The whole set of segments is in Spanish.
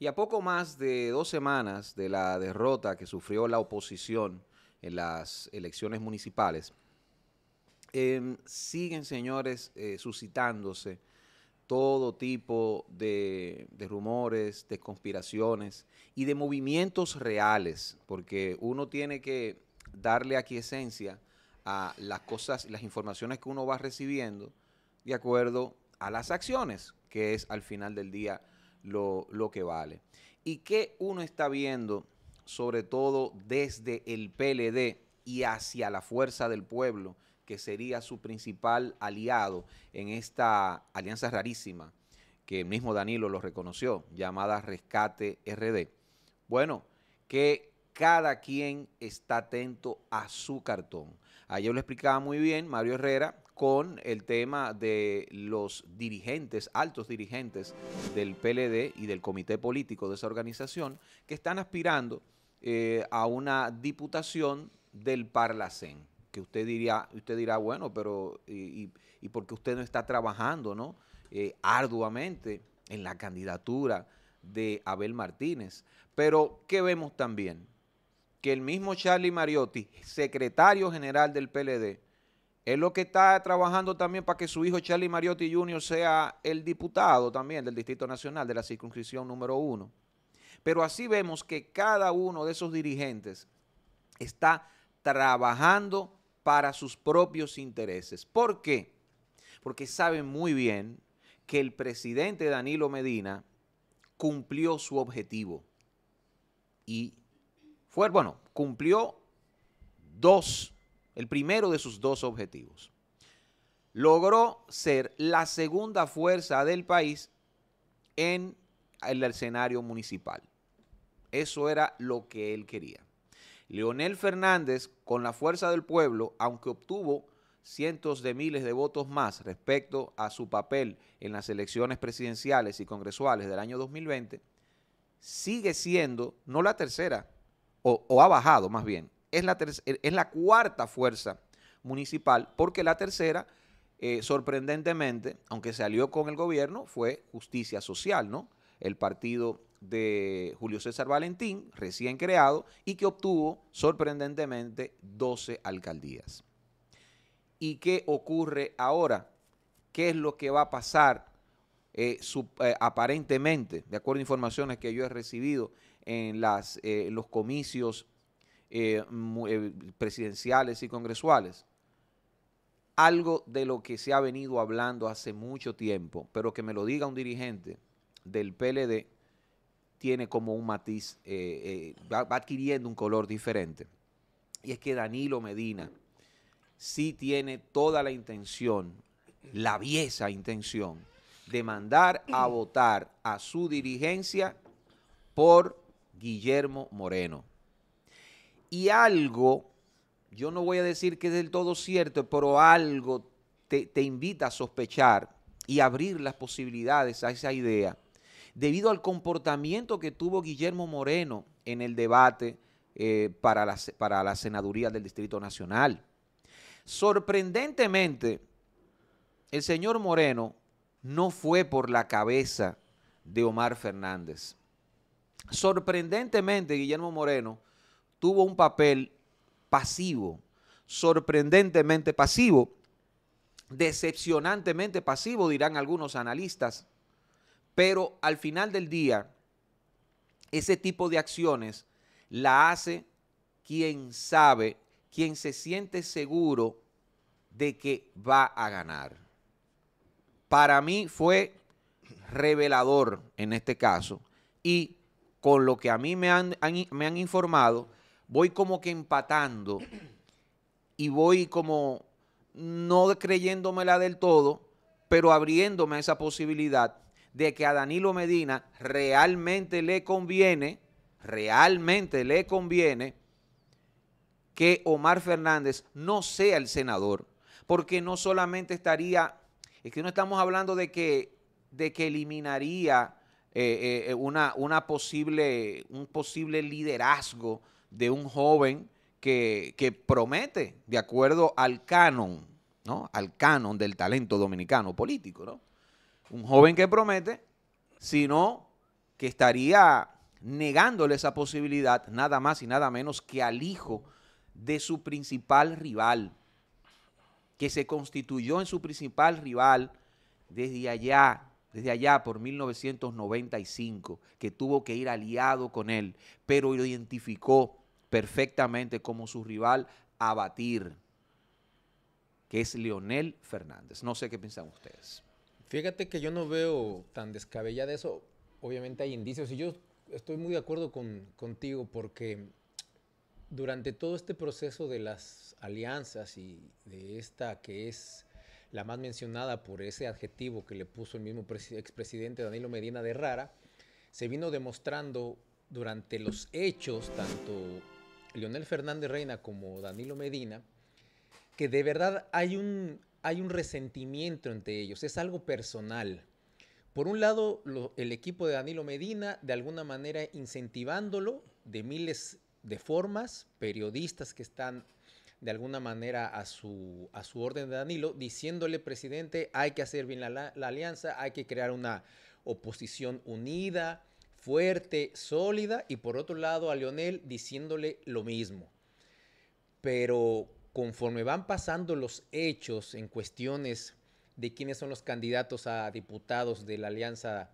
Y a poco más de dos semanas de la derrota que sufrió la oposición en las elecciones municipales, em, siguen, señores, eh, suscitándose todo tipo de, rumores, de conspiraciones y de movimientos reales, porque uno tiene que darle esencia a las cosas, las informaciones que uno va recibiendo de acuerdo a las acciones, que es al final del día lo, que vale. ¿Y qué uno está viendo, sobre todo desde el PLD y hacia la fuerza del pueblo, que sería su principal aliado en esta alianza rarísima, que el mismo Danilo lo reconoció, llamada Rescate RD? Bueno, que cada quien está atento a su cartón. Ayer lo explicaba muy bien Mario Herrera, con el tema de los dirigentes, altos dirigentes del PLD y del comité político de esa organización, que están aspirando eh, a una diputación del Parlacén. Que usted diría, usted dirá, bueno, pero ¿y, porque por qué usted no está trabajando ¿no? Eh, arduamente en la candidatura de Abel Martínez? Pero, ¿qué vemos también? Que el mismo Charlie Mariotti, secretario general del PLD, es lo que está trabajando también para que su hijo Charlie Mariotti Jr. sea el diputado también del Distrito Nacional de la circunscripción número uno. Pero así vemos que cada uno de esos dirigentes está trabajando para sus propios intereses. ¿Por qué? Porque saben muy bien que el presidente Danilo Medina cumplió su objetivo. Y fue, bueno, cumplió dos el primero de sus dos objetivos. Logró ser la segunda fuerza del país en el escenario municipal. Eso era lo que él quería. Leonel Fernández, con la fuerza del pueblo, aunque obtuvo cientos de miles de votos más respecto a su papel en las elecciones presidenciales y congresuales del año 2020, sigue siendo, no la tercera, o, o ha bajado más bien, es la, eh, es la cuarta fuerza municipal, porque la tercera, eh, sorprendentemente, aunque se alió con el gobierno, fue Justicia Social, ¿no? El partido de Julio César Valentín, recién creado, y que obtuvo, sorprendentemente, 12 alcaldías. ¿Y qué ocurre ahora? ¿Qué es lo que va a pasar eh, aparentemente, de acuerdo a informaciones que yo he recibido en las, los comicios eh, eh, presidenciales y congresuales. Algo de lo que se ha venido hablando hace mucho tiempo, pero que me lo diga un dirigente del PLD, tiene como un matiz, eh, va, adquiriendo un color diferente. Y es que Danilo Medina sí tiene toda la intención, la viesa intención, de mandar a votar a su dirigencia por Guillermo Moreno y algo, yo no voy a decir que es del todo cierto, pero algo te, invita a sospechar y abrir las posibilidades a esa idea. Debido al comportamiento que tuvo Guillermo Moreno en el debate eh, para, para la senaduría del Distrito Nacional. Sorprendentemente, el señor Moreno no fue por la cabeza de Omar Fernández. Sorprendentemente, Guillermo Moreno tuvo un papel pasivo, sorprendentemente pasivo, decepcionantemente pasivo, dirán algunos analistas, pero al final del día, ese tipo de acciones la hace quien sabe, quien se siente seguro de que va a ganar. Para mí fue revelador en este caso y con lo que a mí me han, me han informado, voy como que empatando y voy como no creyéndomela del todo, pero abriéndome esa posibilidad de que a Danilo Medina realmente le conviene, realmente le conviene que Omar Fernández no sea el senador, porque no solamente estaría, es que no estamos hablando de que, de que eliminaría eh, eh, una, una posible, un posible liderazgo de un joven que, promete, de acuerdo al canon, ¿no? Al canon del talento dominicano político, ¿no? Un joven que promete, sino que estaría negándole esa posibilidad nada más y nada menos que al hijo de su principal rival, que se constituyó en su principal rival desde allá, desde allá por 1995, que tuvo que ir aliado con él, pero lo identificó perfectamente como su rival a batir, que es Leonel Fernández. No sé qué piensan ustedes. Fíjate que yo no veo tan descabellada eso. Obviamente hay indicios y yo estoy muy de acuerdo con, contigo porque durante todo este proceso de las alianzas y de esta que es la más mencionada por ese adjetivo que le puso el mismo expresidente Danilo Medina de Rara, se vino demostrando durante los hechos, tanto Leonel Fernández Reina como Danilo Medina, que de verdad hay un, hay un resentimiento entre ellos, es algo personal. Por un lado, el equipo de Danilo Medina, de alguna manera incentivándolo de miles de formas, periodistas que están de alguna manera a su, a su orden de Danilo, diciéndole, presidente, hay que hacer bien la, la alianza, hay que crear una oposición unida, fuerte, sólida, y por otro lado a Lionel diciéndole lo mismo. Pero conforme van pasando los hechos en cuestiones de quiénes son los candidatos a diputados de la Alianza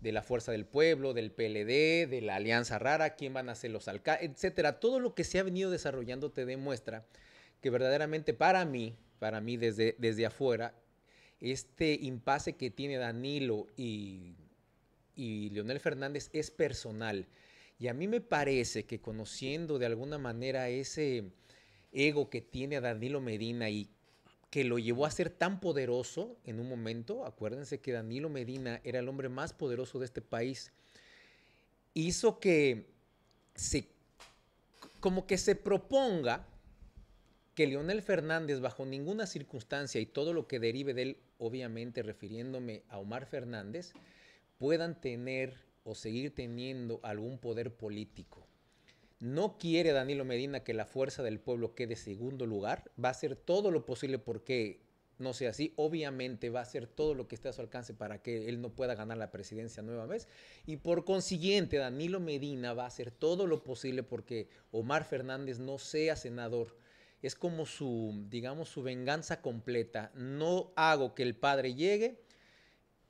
de la Fuerza del Pueblo, del PLD, de la Alianza Rara, quién van a ser los alcaldes, etcétera. Todo lo que se ha venido desarrollando te demuestra que verdaderamente para mí, para mí desde, desde afuera, este impasse que tiene Danilo y y Leonel Fernández es personal. Y a mí me parece que conociendo de alguna manera ese ego que tiene a Danilo Medina y que lo llevó a ser tan poderoso en un momento, acuérdense que Danilo Medina era el hombre más poderoso de este país, hizo que se como que se proponga que Leonel Fernández bajo ninguna circunstancia y todo lo que derive de él, obviamente refiriéndome a Omar Fernández, puedan tener o seguir teniendo algún poder político. No quiere Danilo Medina que la fuerza del pueblo quede segundo lugar. Va a hacer todo lo posible porque no sea así. Obviamente va a hacer todo lo que esté a su alcance para que él no pueda ganar la presidencia nueva vez. Y por consiguiente, Danilo Medina va a hacer todo lo posible porque Omar Fernández no sea senador. Es como su, digamos, su venganza completa. No hago que el padre llegue,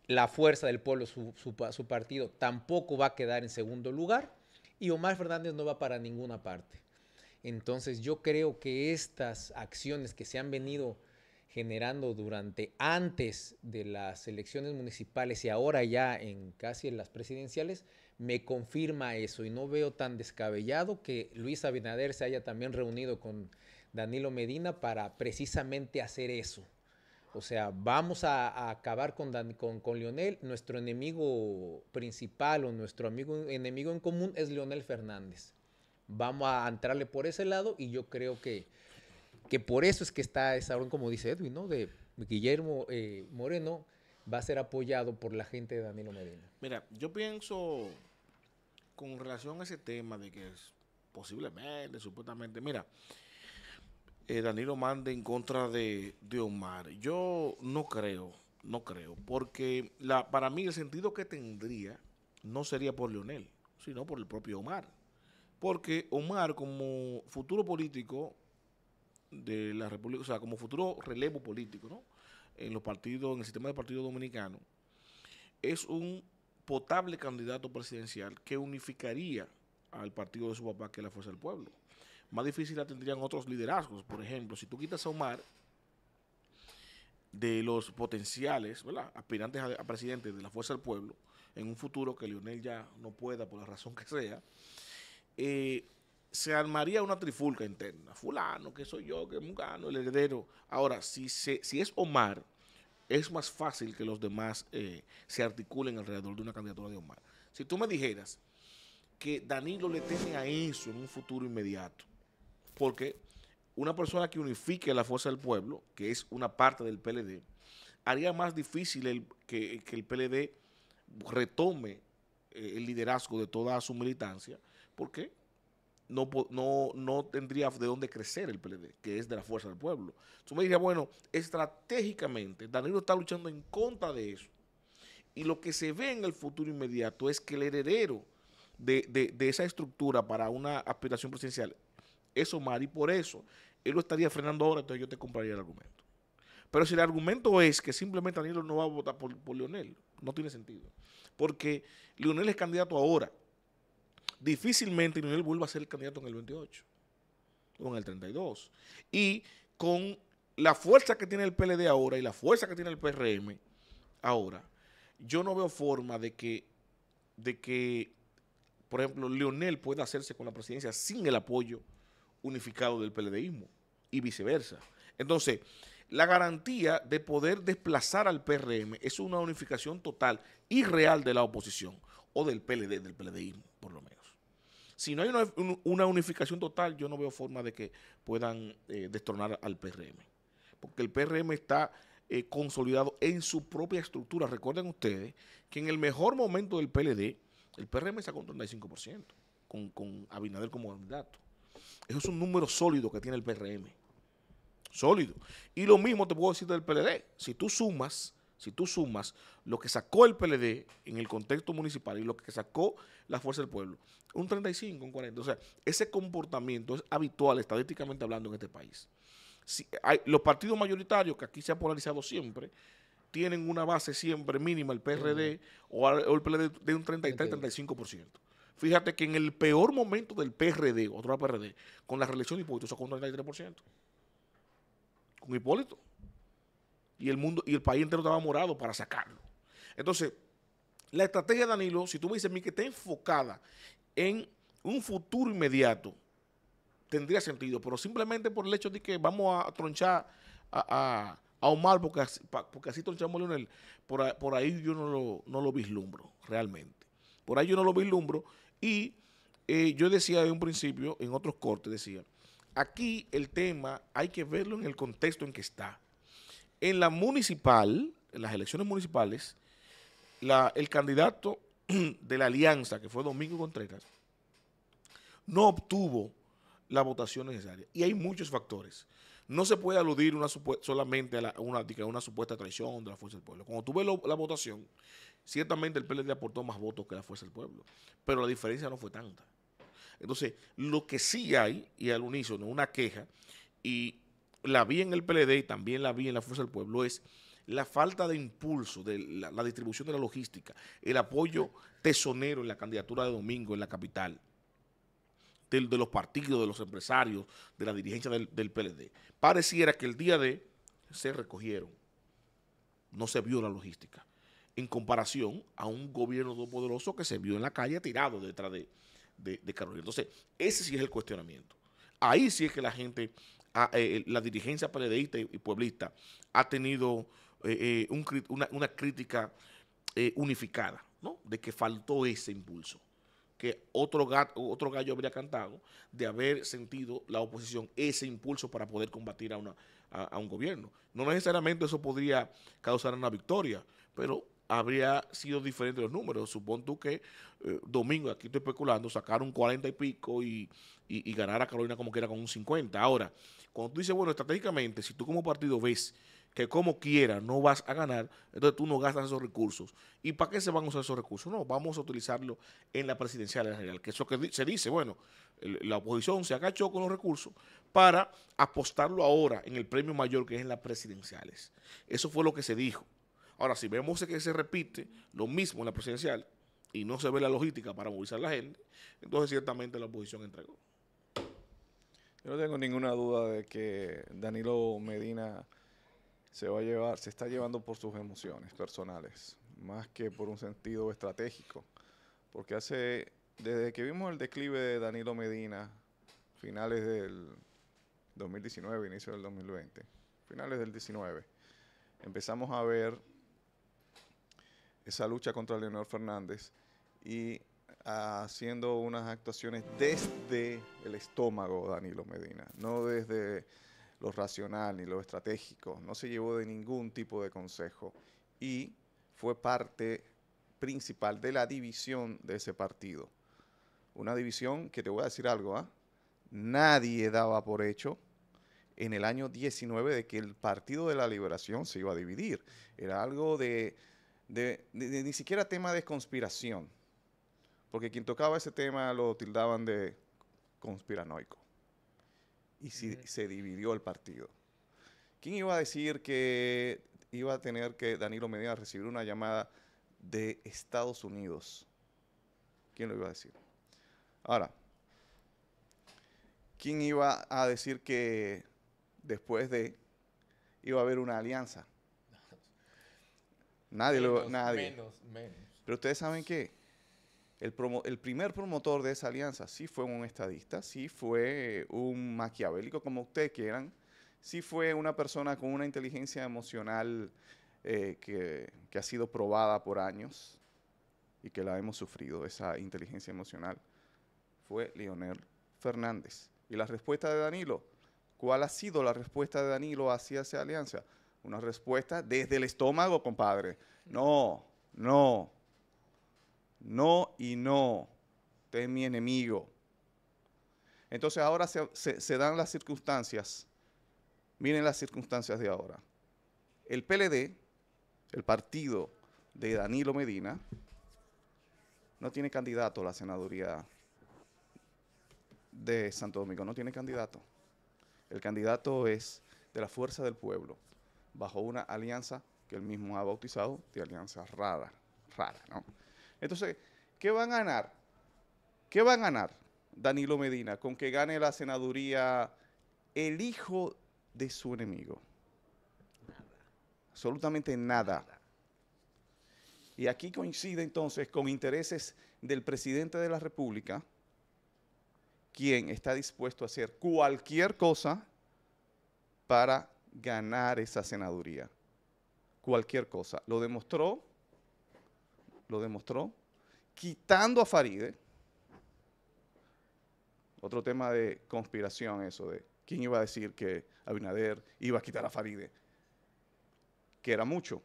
la fuerza del pueblo, su, partido, tampoco va a quedar en segundo lugar y Omar Fernández no va para ninguna parte. Entonces yo creo que estas acciones que se han venido generando durante antes de las elecciones municipales y ahora ya en casi en las presidenciales, me confirma eso y no veo tan descabellado que Luis Abinader se haya también reunido con Danilo Medina para precisamente hacer eso o sea, vamos a, acabar con, con, con, Lionel. Nuestro enemigo principal o nuestro amigo, enemigo en común es Lionel Fernández. Vamos a entrarle por ese lado y yo creo que, que por eso es que está esa orden, como dice Edwin, ¿no? De Guillermo eh, Moreno va a ser apoyado por la gente de Danilo Medina. Mira, yo pienso con relación a ese tema de que es posiblemente, supuestamente, mira, eh, Danilo mande en contra de, Omar. Yo no creo, no creo, porque la, para mí el sentido que tendría no sería por Leonel, sino por el propio Omar. Porque Omar como futuro político de la República, o sea, como futuro relevo político, ¿no? En los partidos, en el sistema de partido dominicano, es un potable candidato presidencial que unificaría al partido de su papá, que es la Fuerza del Pueblo más difícil la tendrían otros liderazgos. Por ejemplo, si tú quitas a Omar de los potenciales aspirantes a, presidente de la Fuerza del Pueblo, en un futuro que Lionel ya no pueda por la razón que sea, eh, se armaría una trifulca interna. Fulano, que soy yo, que Mugano, el heredero. Ahora, si, si es Omar, es más fácil que los demás eh, se articulen alrededor de una candidatura de Omar. Si tú me dijeras que Danilo le tiene a eso en un futuro inmediato, porque una persona que unifique a la fuerza del pueblo, que es una parte del PLD, haría más difícil que, el PLD retome eh, el liderazgo de toda su militancia, porque no, no, tendría de dónde crecer el PLD, que es de la fuerza del pueblo. Entonces me diría, bueno, estratégicamente, Danilo está luchando en contra de eso. Y lo que se ve en el futuro inmediato es que el heredero de esa estructura para una aspiración presidencial eso mal y por eso él lo estaría frenando ahora, entonces yo te compraría el argumento. Pero si el argumento es que simplemente Danilo no va a votar por, por Leonel, no tiene sentido. Porque Leonel es candidato ahora. Difícilmente Leonel vuelva a ser candidato en el 28 o en el 32. Y con la fuerza que tiene el PLD ahora y la fuerza que tiene el PRM ahora, yo no veo forma de que, de que por ejemplo, Leonel pueda hacerse con la presidencia sin el apoyo unificado del PLDismo y viceversa. Entonces, la garantía de poder desplazar al PRM es una unificación total y real de la oposición o del PLD, del PLDismo, por lo menos. Si no hay una, unificación total, yo no veo forma de que puedan eh, destronar al PRM, porque el PRM está eh, consolidado en su propia estructura. Recuerden ustedes que en el mejor momento del PLD, el PRM está con 35%, con Abinader como candidato. Eso es un número sólido que tiene el PRM. Sólido. Y lo mismo te puedo decir del PLD. Si tú sumas, si tú sumas lo que sacó el PLD en el contexto municipal y lo que sacó la Fuerza del Pueblo, un 35, un 40. O sea, ese comportamiento es habitual estadísticamente hablando en este país. los partidos mayoritarios, que aquí se ha polarizado siempre, tienen una base siempre mínima, el PRD o, o, el PLD de un 33-35%. Fíjate que en el peor momento del PRD, otro PRD, con la reelección de Hipólito sacó un 33%. Con Hipólito. Y el mundo, y el país entero estaba morado para sacarlo. Entonces, la estrategia de Danilo, si tú me dices a que está enfocada en un futuro inmediato, tendría sentido, pero simplemente por el hecho de que vamos a tronchar a, Omar, porque así, tronchamos a Leonel, por, ahí yo no lo, no lo vislumbro realmente. Por ahí yo no lo vislumbro y eh, yo decía de un principio, en otros cortes, decía, aquí el tema hay que verlo en el contexto en que está. En la municipal, en las elecciones municipales, el candidato de la alianza, que fue Domingo Contreras, no obtuvo la votación necesaria. Y hay muchos factores. No se puede aludir solamente a, una, supuesta traición de la fuerza del pueblo. Cuando tuve la votación, Ciertamente el PLD aportó más votos que la Fuerza del Pueblo, pero la diferencia no fue tanta. Entonces, lo que sí hay, y al unísono, una queja, y la vi en el PLD y también la vi en la Fuerza del Pueblo, es la falta de impulso de la, distribución de la logística, el apoyo tesonero en la candidatura de domingo en la capital, de los partidos, de los empresarios, de la dirigencia del, del, PLD. Pareciera que el día de se recogieron, no se vio la logística en comparación a un gobierno poderoso que se vio en la calle tirado detrás de, de, Carolina. Entonces, ese sí es el cuestionamiento. Ahí sí es que la gente, ah, eh, eh, la dirigencia peledeísta y, pueblista ha tenido eh, una, crítica unificada, ¿no? De que faltó ese impulso que otro, otro gallo habría cantado de haber sentido la oposición ese impulso para poder combatir a un gobierno. No necesariamente eso podría causar una victoria, pero habría sido diferente los números. Supón tú que eh, domingo, aquí estoy especulando, sacar un 40 y pico y, ganar a Carolina como quiera con un 50. Ahora, cuando tú dices, bueno, estratégicamente, si tú como partido ves que como quiera no vas a ganar, entonces tú no gastas esos recursos. ¿Y para qué se van a usar esos recursos? No, vamos a utilizarlo en la presidencial en general, que eso que se dice, bueno, la oposición se agachó con los recursos para apostarlo ahora en el premio mayor que es en las presidenciales. Eso fue lo que se dijo. Ahora, si vemos que se repite lo mismo en la presidencial y no se ve la logística para movilizar la gente, entonces ciertamente la oposición entregó. Yo no tengo ninguna duda de que Danilo Medina se va a llevar, se está llevando por sus emociones personales, más que por un sentido estratégico. Porque hace, desde que vimos el declive de Danilo Medina, finales del 2019, inicio del 2020, finales del 19, empezamos a ver esa lucha contra Leonel Fernández y ah, haciendo unas actuaciones desde el estómago Danilo Medina, no desde lo racional ni lo estratégico, no se llevó de ningún tipo de consejo y fue parte principal de la división de ese partido. Una división que te voy a decir algo, ¿ah? nadie daba por hecho en el año 19 de que el Partido de la Liberación se iba a dividir. Era algo de de, ni siquiera tema de conspiración, porque quien tocaba ese tema lo tildaban de conspiranoico. Y si, se dividió el partido. ¿Quién iba a decir que iba a tener que Danilo Medina recibir una llamada de Estados Unidos? ¿Quién lo iba a decir? Ahora, ¿quién iba a decir que después de iba a haber una alianza Nadie Nadie. Pero ustedes saben que el, primer promotor de esa alianza sí fue un estadista, sí fue un maquiavélico, como ustedes quieran, sí fue una persona con una inteligencia emocional eh, que, que, ha sido probada por años y que la hemos sufrido, esa inteligencia emocional, fue Leonel Fernández. Y la respuesta de Danilo, ¿cuál ha sido la respuesta de Danilo hacia esa alianza? una respuesta desde el estómago, compadre. No, no, no y no. Usted es mi enemigo. Entonces ahora se, dan las circunstancias. Miren las circunstancias de ahora. El PLD, el partido de Danilo Medina, no tiene candidato a la senaduría de Santo Domingo, no tiene candidato. El candidato es de la fuerza del pueblo bajo una alianza que él mismo ha bautizado de alianza rara, rara, ¿no? Entonces, ¿qué van a ganar? ¿Qué va a ganar Danilo Medina con que gane la senaduría el hijo de su enemigo? Nada. Absolutamente nada. Y aquí coincide entonces con intereses del presidente de la República, quien está dispuesto a hacer cualquier cosa para ganar esa senaduría. Cualquier cosa. Lo demostró, lo demostró, quitando a Faride. Otro tema de conspiración, eso de quién iba a decir que Abinader iba a quitar a Faride, que era mucho.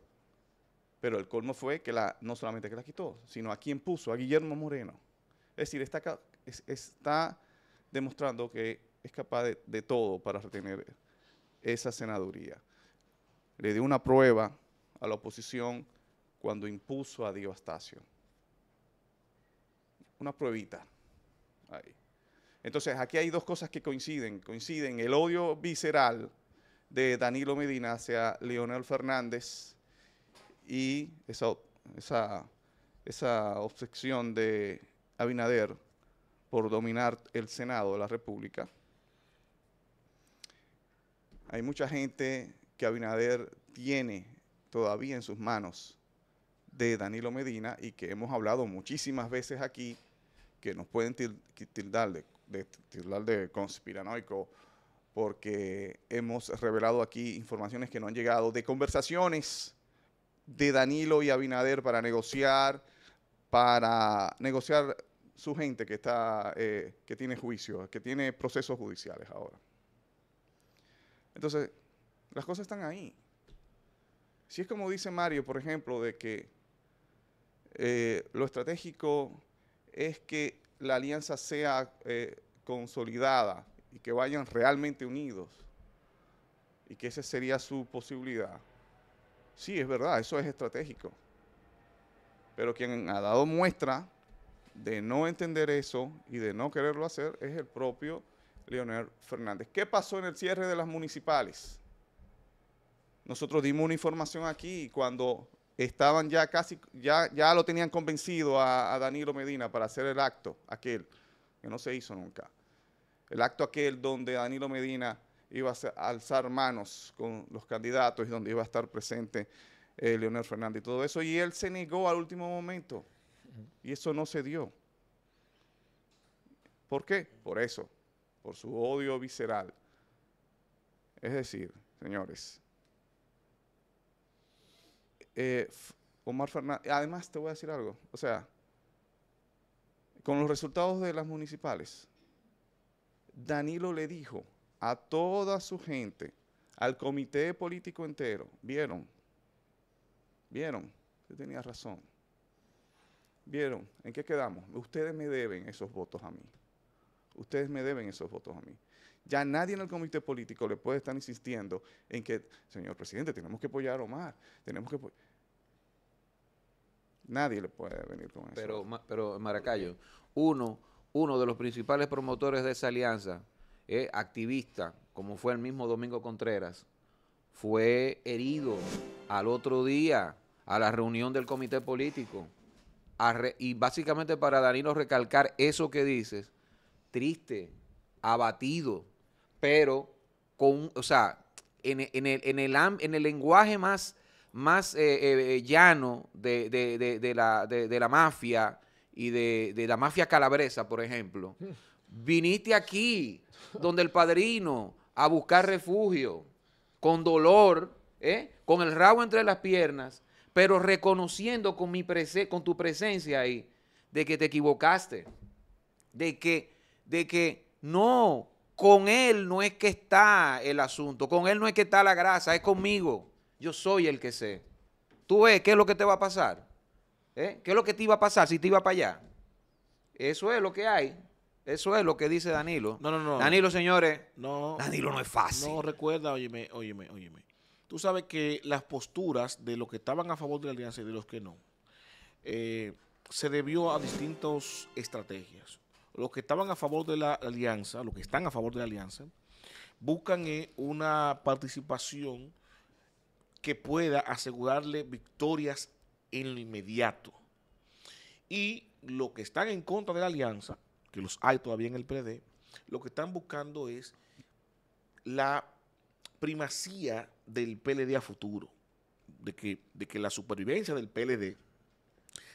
Pero el colmo fue que la, no solamente que la quitó, sino a quién puso, a Guillermo Moreno. Es decir, está, está demostrando que es capaz de, de todo para retener esa senaduría. Le dio una prueba a la oposición cuando impuso a Dios Una pruebita. Entonces, aquí hay dos cosas que coinciden. Coinciden el odio visceral de Danilo Medina hacia Leonel Fernández y esa, esa, esa obsesión de Abinader por dominar el Senado de la República. Hay mucha gente que Abinader tiene todavía en sus manos de Danilo Medina y que hemos hablado muchísimas veces aquí, que nos pueden tildar de, conspiranoico porque hemos revelado aquí informaciones que no han llegado de conversaciones de Danilo y Abinader para negociar, para negociar su gente que está, eh, que tiene juicio, que tiene procesos judiciales ahora. Entonces, las cosas están ahí. Si es como dice Mario, por ejemplo, de que eh, lo estratégico es que la alianza sea eh, consolidada y que vayan realmente unidos y que esa sería su posibilidad. Sí, es verdad, eso es estratégico. Pero quien ha dado muestra de no entender eso y de no quererlo hacer es el propio Leonel Fernández. ¿Qué pasó en el cierre de las municipales? Nosotros dimos una información aquí cuando estaban ya casi, ya, ya lo tenían convencido a, Danilo Medina para hacer el acto aquel, que no se hizo nunca. El acto aquel donde Danilo Medina iba a alzar manos con los candidatos y donde iba a estar presente eh, Leonel Fernández y todo eso. Y él se negó al último momento. Y eso no se dio. ¿Por qué? Por eso, por su odio visceral. Es decir, señores, eh, Omar Fernández, además te voy a decir algo, o sea, con los resultados de las municipales, Danilo le dijo a toda su gente, al comité político entero, vieron, vieron, usted tenía razón, vieron, ¿en qué quedamos? Ustedes me deben esos votos a mí ustedes me deben esos votos a mí. Ya nadie en el comité político le puede estar insistiendo en que, señor presidente, tenemos que apoyar a Omar, tenemos que... Nadie le puede venir con eso. Pero, pero Maracayo, uno, uno de los principales promotores de esa alianza, eh, activista, como fue el mismo Domingo Contreras, fue herido al otro día a la reunión del comité político. y básicamente para Danilo recalcar eso que dices, triste, abatido, pero con, o sea, en, el, en, el, lenguaje más, más eh, eh, llano de, la, mafia y de, la mafia calabresa, por ejemplo, viniste aquí, donde el padrino, a buscar refugio, con dolor, ¿eh? con el rabo entre las piernas, pero reconociendo con, mi con tu presencia ahí de que te equivocaste, de que de que no, con Él no es que está el asunto, con Él no es que está la grasa, es conmigo. Yo soy el que sé. Tú ves, ¿qué es lo que te va a pasar? ¿Eh? ¿Qué es lo que te iba a pasar si te iba para allá? Eso es lo que hay. Eso es lo que dice Danilo. No, no, no. Danilo, señores. No. Danilo no es fácil. No, recuerda, óyeme, óyeme, óyeme. Tú sabes que las posturas de los que estaban a favor de la alianza y de los que no, eh, se debió a distintas estrategias los que estaban a favor de la alianza, los que están a favor de la alianza, buscan eh, una participación que pueda asegurarle victorias en lo inmediato. Y los que están en contra de la alianza, que los hay todavía en el PLD, lo que están buscando es la primacía del PLD a futuro, de que, de que la supervivencia del PLD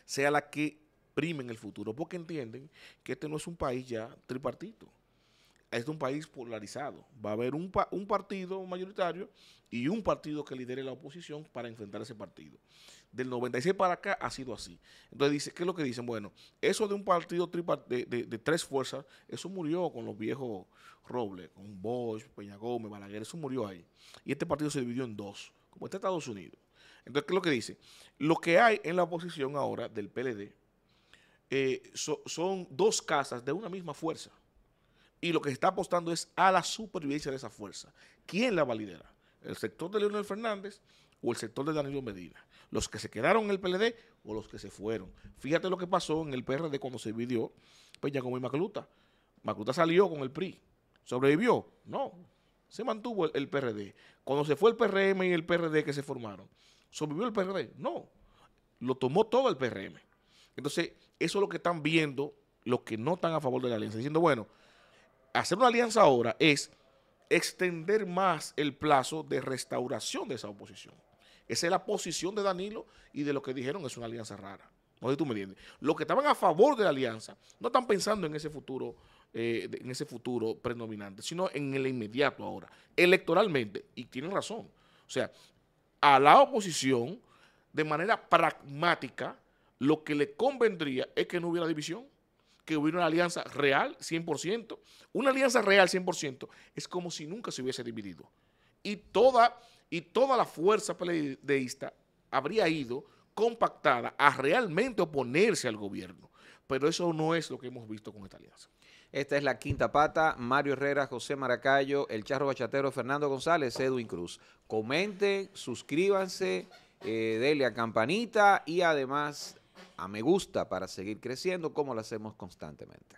sea la que primen el futuro, porque entienden que este no es un país ya tripartito. es un país polarizado. Va a haber un, partido mayoritario y un partido que lidere la oposición para enfrentar ese partido. Del 96 para acá ha sido así. Entonces, dice, ¿qué es lo que dicen? Bueno, eso de un partido de, de, tres fuerzas, eso murió con los viejos Robles, con Bosch, Peña Gómez, Balaguer, eso murió ahí. Y este partido se dividió en dos, como está Estados Unidos. Entonces, ¿qué es lo que dice? Lo que hay en la oposición ahora del PLD eh, son dos casas de una misma fuerza. Y lo que se está apostando es a la supervivencia de esa fuerza. ¿Quién la validera? ¿El sector de Leonel Fernández o el sector de Danilo Medina? ¿Los que se quedaron en el PLD o los que se fueron? Fíjate lo que pasó en el PRD cuando se dividió Peña Gómez y Macluta. Macluta salió con el PRI. ¿Sobrevivió? No. Se mantuvo el, el PRD. Cuando se fue el PRM y el PRD que se formaron, ¿sobrevivió el PRD? No. Lo tomó todo el PRM. Entonces, eso es lo que están viendo los que no están a favor de la alianza, diciendo, bueno, hacer una alianza ahora es extender más el plazo de restauración de esa oposición. Esa es la posición de Danilo y de lo que dijeron es una alianza rara. No sé tú me entiendes. Los que estaban a favor de la alianza no están pensando en ese futuro, eh, en ese futuro predominante, sino en el inmediato ahora, electoralmente. Y tienen razón. O sea, a la oposición, de manera pragmática, lo que le convendría es que no hubiera división, que hubiera una alianza real 100%. Una alianza real 100% es como si nunca se hubiese dividido. Y toda, y toda la fuerza peledeísta habría ido compactada a realmente oponerse al gobierno. Pero eso no es lo que hemos visto con esta alianza. Esta es la quinta pata. Mario Herrera, José Maracayo, El Charro Bachatero, Fernando González, Edwin Cruz. Comenten, suscríbanse, eh, denle a campanita y además a me gusta para seguir creciendo, como lo hacemos constantemente.